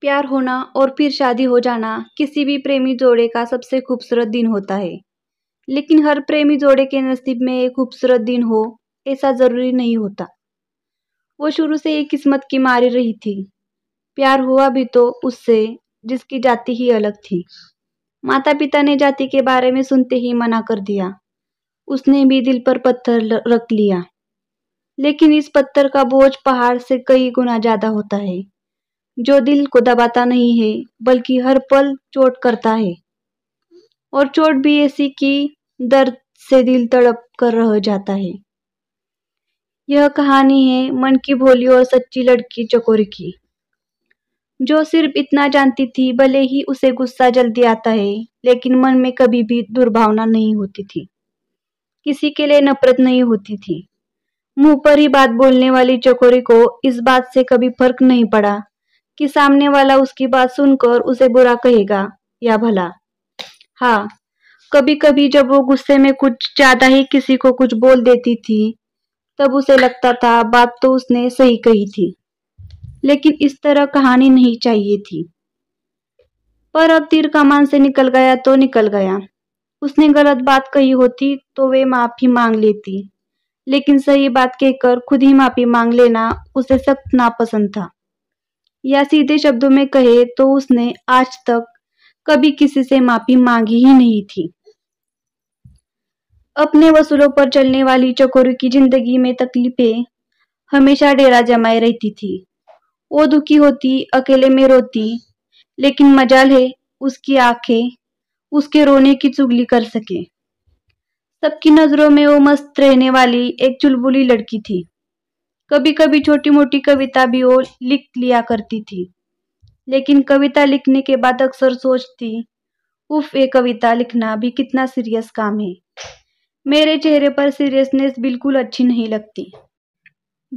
प्यार होना और फिर शादी हो जाना किसी भी प्रेमी जोड़े का सबसे खूबसूरत दिन होता है लेकिन हर प्रेमी जोड़े के नसीब में एक खूबसूरत दिन हो ऐसा ज़रूरी नहीं होता वो शुरू से ही किस्मत की मारी रही थी प्यार हुआ भी तो उससे जिसकी जाति ही अलग थी माता पिता ने जाति के बारे में सुनते ही मना कर दिया उसने भी दिल पर पत्थर रख लिया लेकिन इस पत्थर का बोझ पहाड़ से कई गुना ज़्यादा होता है जो दिल को दबाता नहीं है बल्कि हर पल चोट करता है और चोट भी ऐसी कि दर्द से दिल तड़प कर रह जाता है यह कहानी है मन की भोली और सच्ची लड़की चकोरी की जो सिर्फ इतना जानती थी भले ही उसे गुस्सा जल्दी आता है लेकिन मन में कभी भी दुर्भावना नहीं होती थी किसी के लिए नफरत नहीं होती थी मुंह पर ही बात बोलने वाली चकोरी को इस बात से कभी फर्क नहीं पड़ा कि सामने वाला उसकी बात सुनकर उसे बुरा कहेगा या भला हाँ कभी कभी जब वो गुस्से में कुछ ज्यादा ही किसी को कुछ बोल देती थी तब उसे लगता था बात तो उसने सही कही थी लेकिन इस तरह कहानी नहीं चाहिए थी पर अब तीर कमान से निकल गया तो निकल गया उसने गलत बात कही होती तो वे माफी मांग लेती लेकिन सही बात कहकर खुद ही माफी मांग लेना उसे सख्त नापसंद था या सीधे शब्दों में कहे तो उसने आज तक कभी किसी से माफी मांगी ही नहीं थी अपने वसूलों पर चलने वाली चकोरी की जिंदगी में तकलीफें हमेशा डेरा जमाए रहती थी वो दुखी होती अकेले में रोती लेकिन मजाल है उसकी आंखें उसके रोने की चुगली कर सके सबकी नजरों में वो मस्त रहने वाली एक चुलबुली लड़की थी कभी कभी छोटी मोटी कविता भी वो लिख लिया करती थी लेकिन कविता लिखने के बाद अक्सर सोचती उफ ये कविता लिखना भी कितना सीरियस काम है मेरे चेहरे पर सीरियसनेस बिल्कुल अच्छी नहीं लगती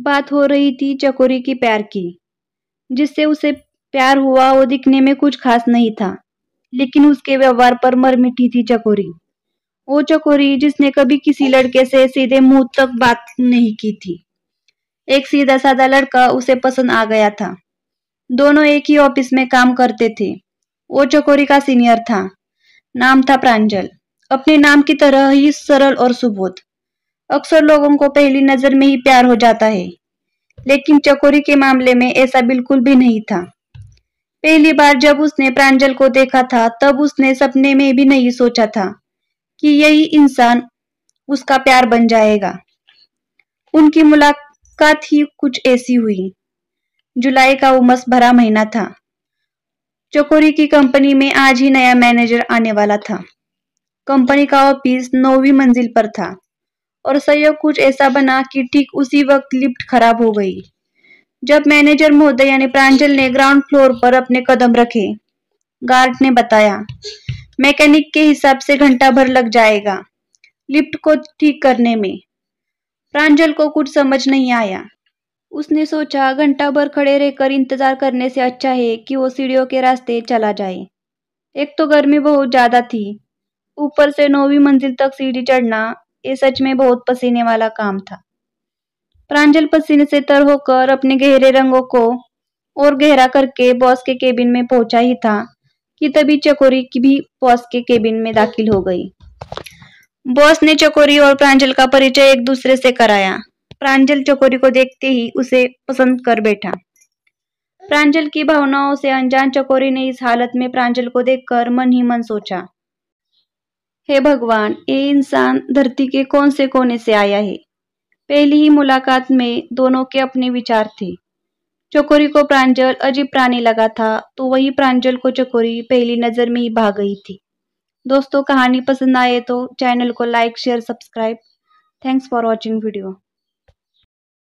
बात हो रही थी चकोरी की प्यार की जिससे उसे प्यार हुआ वो दिखने में कुछ खास नहीं था लेकिन उसके व्यवहार पर मर मिठी थी चकोरी वो चकोरी जिसने कभी किसी लड़के से सीधे मुंह तक बात नहीं की थी एक सीधा साधा लड़का उसे पसंद आ गया था दोनों एक ही ऑफिस में काम करते थे वो चकोरी का सीनियर था नाम था प्रांजल अपने नाम की तरह ही सरल और सुबोध अक्सर लोगों को पहली नजर में ही प्यार हो जाता है लेकिन चकोरी के मामले में ऐसा बिल्कुल भी नहीं था पहली बार जब उसने प्रांजल को देखा था तब उसने सपने में भी नहीं सोचा था कि यही इंसान उसका प्यार बन जाएगा उनकी मुलाक का थी कुछ ऐसी हुई जुलाई का उमस भरा महीना था चकोरी की कंपनी में आज ही नया मैनेजर आने वाला था कंपनी का ऑफिस नौवीं मंजिल पर था और सहयोग कुछ ऐसा बना कि ठीक उसी वक्त लिफ्ट खराब हो गई जब मैनेजर महोदय यानी प्रांजल ने ग्राउंड फ्लोर पर अपने कदम रखे गार्ड ने बताया मैकेनिक के हिसाब से घंटा भर लग जाएगा लिफ्ट को ठीक करने में प्रांजल को कुछ समझ नहीं आया उसने सोचा घंटा भर खड़े रहकर इंतजार करने से अच्छा है कि वो सीढ़ियों के रास्ते चला जाए एक तो गर्मी बहुत ज़्यादा थी ऊपर से नौवीं मंजिल तक सीढ़ी चढ़ना ये सच में बहुत पसीने वाला काम था प्रांजल पसीने से तर होकर अपने गहरे रंगों को और गहरा करके बॉस के केबिन में पहुंचा ही था कि तभी चकोरी की भी बॉस के केबिन में दाखिल हो गई बॉस ने चकोरी और प्रांजल का परिचय एक दूसरे से कराया प्रांजल चकोरी को देखते ही उसे पसंद कर बैठा प्रांजल की भावनाओं से अनजान चकोरी ने इस हालत में प्रांजल को देखकर मन ही मन सोचा हे भगवान ये इंसान धरती के कौन से कोने से आया है पहली ही मुलाकात में दोनों के अपने विचार थे चकोरी को प्रांजल अजीब प्राणी लगा था तो वही प्रांजल को चकोरी पहली नजर में ही भाग गई थी दोस्तों कहानी पसंद आए तो चैनल को like share subscribe thanks for watching video